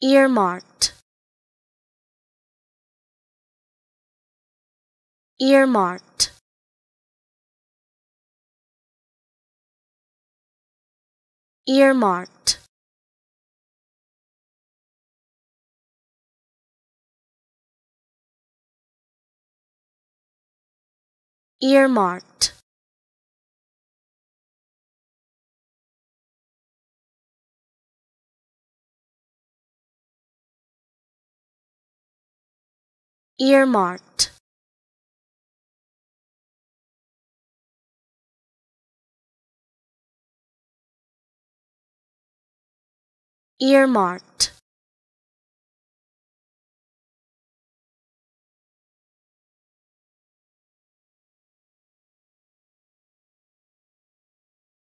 earmarked earmarked earmarked earmarked earmarked earmarked